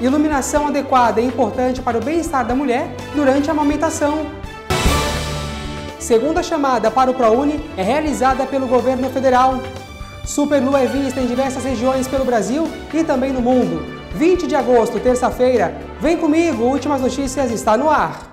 Iluminação adequada é importante para o bem-estar da mulher durante a amamentação. Segunda chamada para o ProUni é realizada pelo governo federal. Superlua é vista em diversas regiões pelo Brasil e também no mundo. 20 de agosto, terça-feira. Vem comigo, Últimas Notícias está no ar.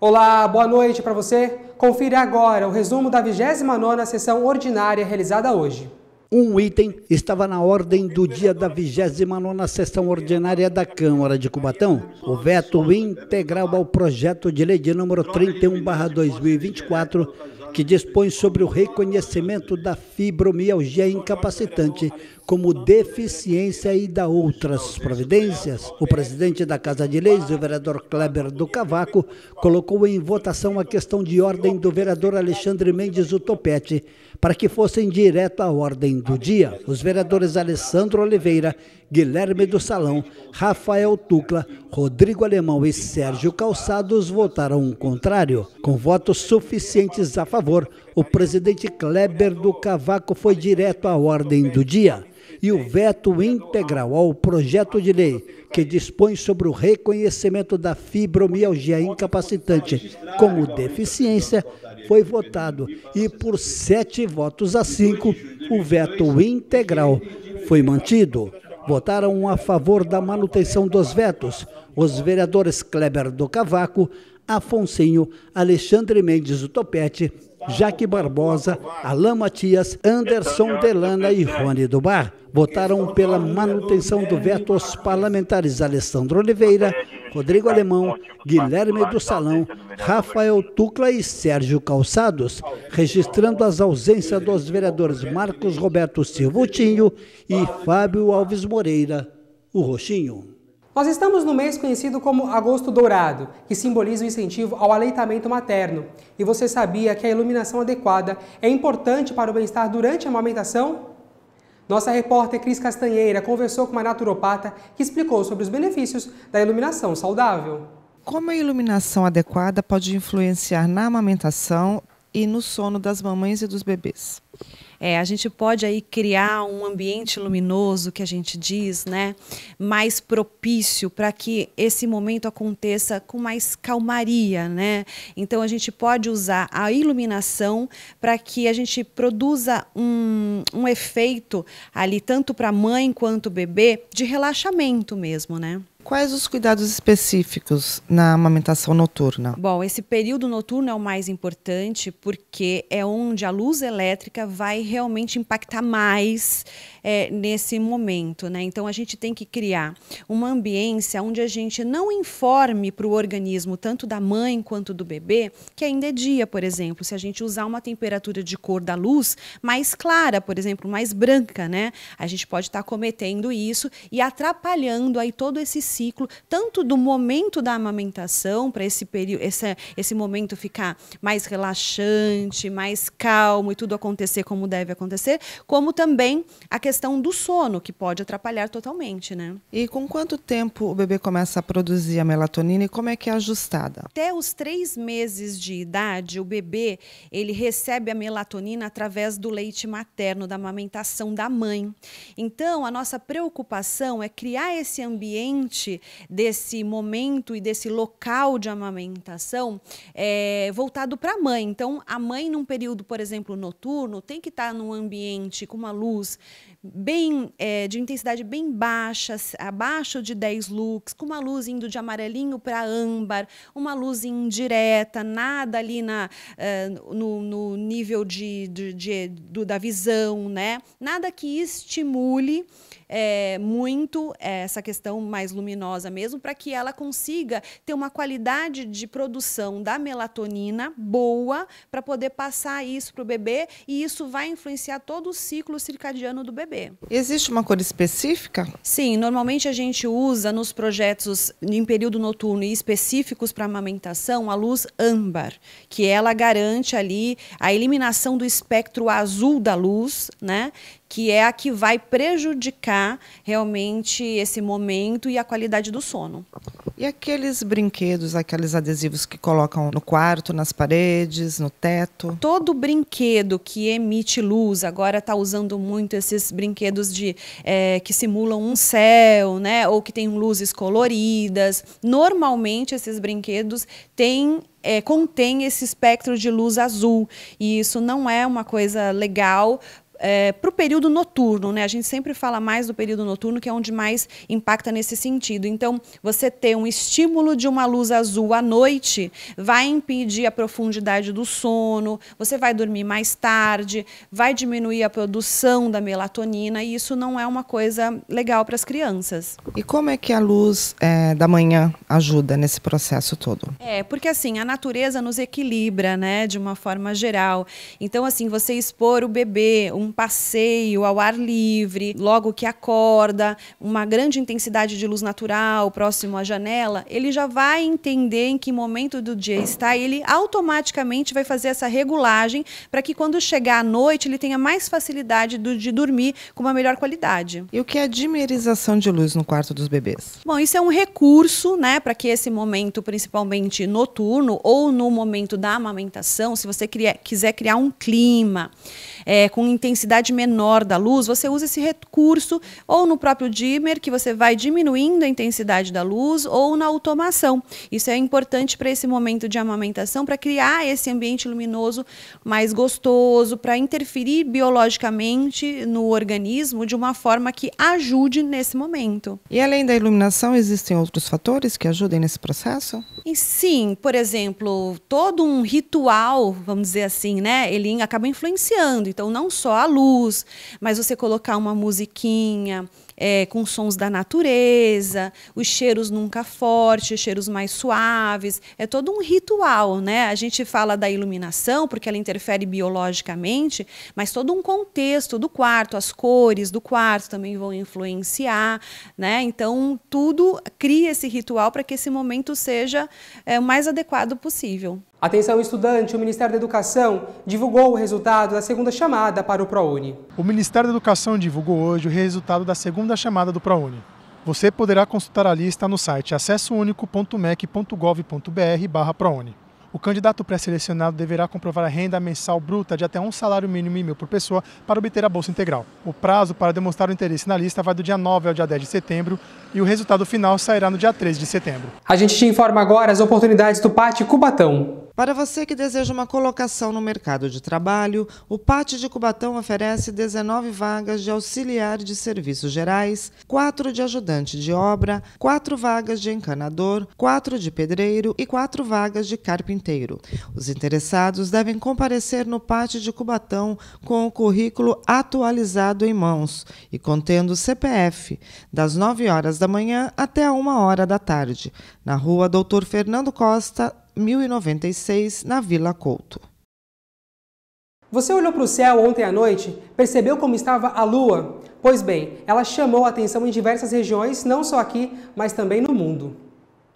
Olá, boa noite para você. Confira agora o resumo da 29ª sessão ordinária realizada hoje. Um item estava na ordem do dia da 29ª sessão ordinária da Câmara de Cubatão, o veto integral ao projeto de lei de número 31/2024, que dispõe sobre o reconhecimento da fibromialgia incapacitante como deficiência e da outras providências, o presidente da Casa de Leis, o vereador Kleber do Cavaco, colocou em votação a questão de ordem do vereador Alexandre Mendes Utopete, Topete, para que fossem direto à ordem do dia. Os vereadores Alessandro Oliveira, Guilherme do Salão, Rafael Tucla, Rodrigo Alemão e Sérgio Calçados votaram o contrário. Com votos suficientes a favor, o presidente Kleber do Cavaco foi direto à ordem do dia e o veto integral ao projeto de lei que dispõe sobre o reconhecimento da fibromialgia incapacitante como deficiência foi votado e por sete votos a cinco o veto integral foi mantido. Votaram a favor da manutenção dos vetos os vereadores Kleber do Cavaco, Afonsinho, Alexandre Mendes o Topete, Jaque Barbosa, Alain Matias, Anderson Delana e Rony do Bar votaram pela manutenção do veto os parlamentares Alessandro Oliveira, Rodrigo Alemão, Guilherme do Salão, Rafael Tucla e Sérgio Calçados, registrando as ausências dos vereadores Marcos Roberto Silvutinho e Fábio Alves Moreira, o Roxinho. Nós estamos no mês conhecido como Agosto Dourado, que simboliza o incentivo ao aleitamento materno. E você sabia que a iluminação adequada é importante para o bem-estar durante a amamentação? Nossa repórter Cris Castanheira conversou com uma naturopata que explicou sobre os benefícios da iluminação saudável. Como a iluminação adequada pode influenciar na amamentação e no sono das mamães e dos bebês? É, a gente pode aí criar um ambiente luminoso, que a gente diz, né? Mais propício para que esse momento aconteça com mais calmaria, né? Então a gente pode usar a iluminação para que a gente produza um, um efeito ali tanto para a mãe quanto o bebê de relaxamento mesmo, né? Quais os cuidados específicos na amamentação noturna? Bom, esse período noturno é o mais importante porque é onde a luz elétrica vai realmente impactar mais é, nesse momento, né? Então a gente tem que criar uma ambiência onde a gente não informe para o organismo, tanto da mãe quanto do bebê, que ainda é dia, por exemplo. Se a gente usar uma temperatura de cor da luz mais clara, por exemplo, mais branca, né? A gente pode estar tá cometendo isso e atrapalhando aí todo esse ciclo, tanto do momento da amamentação, para esse período, esse, esse momento ficar mais relaxante, mais calmo e tudo acontecer como deve acontecer, como também a questão do sono, que pode atrapalhar totalmente, né? E com quanto tempo o bebê começa a produzir a melatonina e como é que é ajustada? Até os três meses de idade, o bebê ele recebe a melatonina através do leite materno, da amamentação da mãe. Então, a nossa preocupação é criar esse ambiente parte desse momento e desse local de amamentação é, voltado para a mãe. Então, a mãe, num período, por exemplo, noturno, tem que estar tá num ambiente com uma luz bem é, de intensidade bem baixa, abaixo de 10 lux, com uma luz indo de amarelinho para âmbar, uma luz indireta, nada ali na, uh, no, no, nível de, de, de, do, da visão, né? Nada que estimule é, muito essa questão mais luminosa luminosa mesmo, para que ela consiga ter uma qualidade de produção da melatonina boa para poder passar isso para o bebê e isso vai influenciar todo o ciclo circadiano do bebê. Existe uma cor específica? Sim, normalmente a gente usa nos projetos em período noturno e específicos para amamentação a luz âmbar, que ela garante ali a eliminação do espectro azul da luz, né? que é a que vai prejudicar realmente esse momento e a qualidade do sono. E aqueles brinquedos, aqueles adesivos que colocam no quarto, nas paredes, no teto? Todo brinquedo que emite luz, agora está usando muito esses brinquedos de é, que simulam um céu, né? Ou que tem luzes coloridas. Normalmente esses brinquedos têm é, contém esse espectro de luz azul. E isso não é uma coisa legal é, para o período noturno, né? A gente sempre fala mais do período noturno, que é onde mais impacta nesse sentido. Então, você ter um estímulo de uma luz azul à noite vai impedir a profundidade do sono, você vai dormir mais tarde, vai diminuir a produção da melatonina, e isso não é uma coisa legal para as crianças. E como é que a luz é, da manhã ajuda nesse processo todo? É, porque assim, a natureza nos equilibra, né? De uma forma geral. Então, assim, você expor o bebê, um um passeio ao ar livre, logo que acorda, uma grande intensidade de luz natural próximo à janela, ele já vai entender em que momento do dia está e ele automaticamente vai fazer essa regulagem para que quando chegar à noite ele tenha mais facilidade de dormir com uma melhor qualidade. E o que é dimerização de luz no quarto dos bebês? Bom, isso é um recurso, né, para que esse momento, principalmente noturno ou no momento da amamentação, se você quiser criar um clima é, com intensidade menor da luz, você usa esse recurso ou no próprio dimmer, que você vai diminuindo a intensidade da luz, ou na automação. Isso é importante para esse momento de amamentação, para criar esse ambiente luminoso mais gostoso, para interferir biologicamente no organismo de uma forma que ajude nesse momento. E além da iluminação, existem outros fatores que ajudem nesse processo? E sim, por exemplo, todo um ritual, vamos dizer assim, né? Ele acaba influenciando. Então, não só a luz, mas você colocar uma musiquinha é, com sons da natureza, os cheiros nunca fortes, os cheiros mais suaves. É todo um ritual, né? A gente fala da iluminação porque ela interfere biologicamente, mas todo um contexto do quarto, as cores do quarto também vão influenciar, né? Então, tudo cria esse ritual para que esse momento seja é, o mais adequado possível. Atenção estudante, o Ministério da Educação divulgou o resultado da segunda chamada para o ProUni. O Ministério da Educação divulgou hoje o resultado da segunda chamada do ProUni. Você poderá consultar a lista no site acessounico.mec.gov.br ProUni. O candidato pré-selecionado deverá comprovar a renda mensal bruta de até um salário mínimo e mil por pessoa para obter a bolsa integral. O prazo para demonstrar o interesse na lista vai do dia 9 ao dia 10 de setembro e o resultado final sairá no dia 13 de setembro. A gente te informa agora as oportunidades do Pátio Cubatão. Para você que deseja uma colocação no mercado de trabalho, o Pátio de Cubatão oferece 19 vagas de auxiliar de serviços gerais, 4 de ajudante de obra, 4 vagas de encanador, 4 de pedreiro e 4 vagas de carpinteiro. Os interessados devem comparecer no Pátio de Cubatão com o currículo atualizado em mãos e contendo CPF, das 9 horas da manhã até a 1 hora da tarde, na rua Doutor Fernando Costa, 1096, na Vila Couto. Você olhou para o céu ontem à noite? Percebeu como estava a Lua? Pois bem, ela chamou a atenção em diversas regiões, não só aqui, mas também no mundo.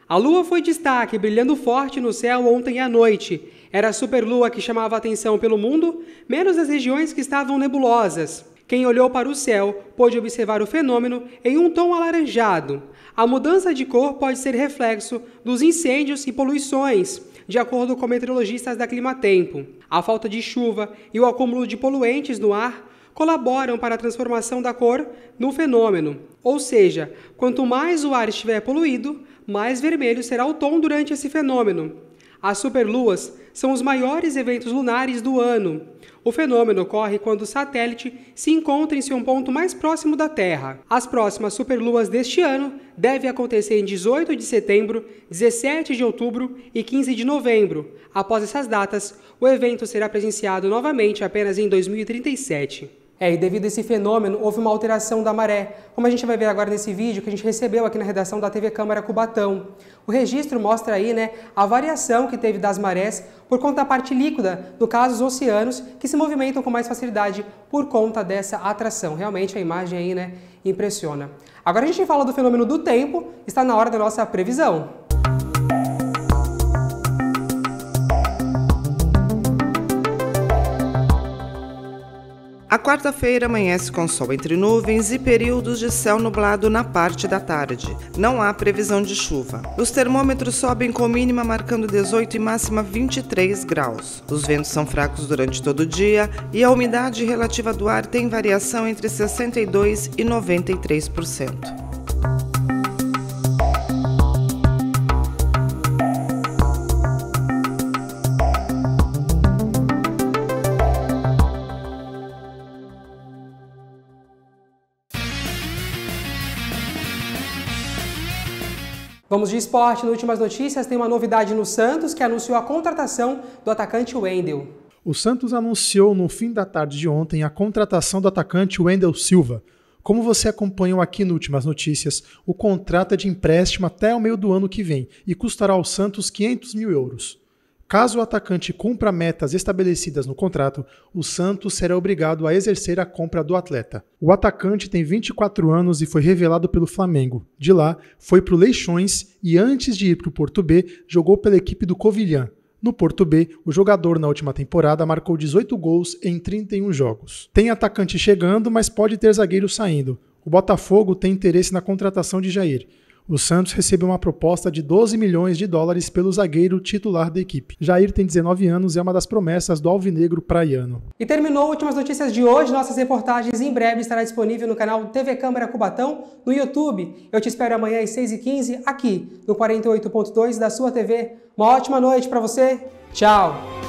A Lua foi destaque, brilhando forte no céu ontem à noite. Era a superlua que chamava a atenção pelo mundo, menos as regiões que estavam nebulosas. Quem olhou para o céu pôde observar o fenômeno em um tom alaranjado. A mudança de cor pode ser reflexo dos incêndios e poluições, de acordo com meteorologistas da Climatempo. A falta de chuva e o acúmulo de poluentes no ar colaboram para a transformação da cor no fenômeno. Ou seja, quanto mais o ar estiver poluído, mais vermelho será o tom durante esse fenômeno. As superluas são os maiores eventos lunares do ano. O fenômeno ocorre quando o satélite se encontra em seu ponto mais próximo da Terra. As próximas superluas deste ano devem acontecer em 18 de setembro, 17 de outubro e 15 de novembro. Após essas datas, o evento será presenciado novamente apenas em 2037. É, e devido a esse fenômeno, houve uma alteração da maré, como a gente vai ver agora nesse vídeo que a gente recebeu aqui na redação da TV Câmara Cubatão. O registro mostra aí né, a variação que teve das marés por conta da parte líquida, no caso os oceanos, que se movimentam com mais facilidade por conta dessa atração. Realmente a imagem aí né, impressiona. Agora a gente fala do fenômeno do tempo, está na hora da nossa previsão. quarta-feira amanhece com sol entre nuvens e períodos de céu nublado na parte da tarde. Não há previsão de chuva. Os termômetros sobem com mínima marcando 18 e máxima 23 graus. Os ventos são fracos durante todo o dia e a umidade relativa do ar tem variação entre 62 e 93%. Vamos de esporte. No Últimas Notícias tem uma novidade no Santos que anunciou a contratação do atacante Wendel. O Santos anunciou no fim da tarde de ontem a contratação do atacante Wendel Silva. Como você acompanhou aqui no Últimas Notícias, o contrato é de empréstimo até o meio do ano que vem e custará ao Santos 500 mil euros. Caso o atacante cumpra metas estabelecidas no contrato, o Santos será obrigado a exercer a compra do atleta. O atacante tem 24 anos e foi revelado pelo Flamengo. De lá, foi para o Leixões e, antes de ir para o Porto B, jogou pela equipe do Covilhã. No Porto B, o jogador na última temporada marcou 18 gols em 31 jogos. Tem atacante chegando, mas pode ter zagueiro saindo. O Botafogo tem interesse na contratação de Jair. O Santos recebeu uma proposta de 12 milhões de dólares pelo zagueiro titular da equipe. Jair tem 19 anos e é uma das promessas do Alvinegro Praiano. E terminou Últimas Notícias de hoje. Nossas reportagens em breve estará disponível no canal TV Câmara Cubatão no YouTube. Eu te espero amanhã às 6h15 aqui no 48.2 da sua TV. Uma ótima noite para você. Tchau!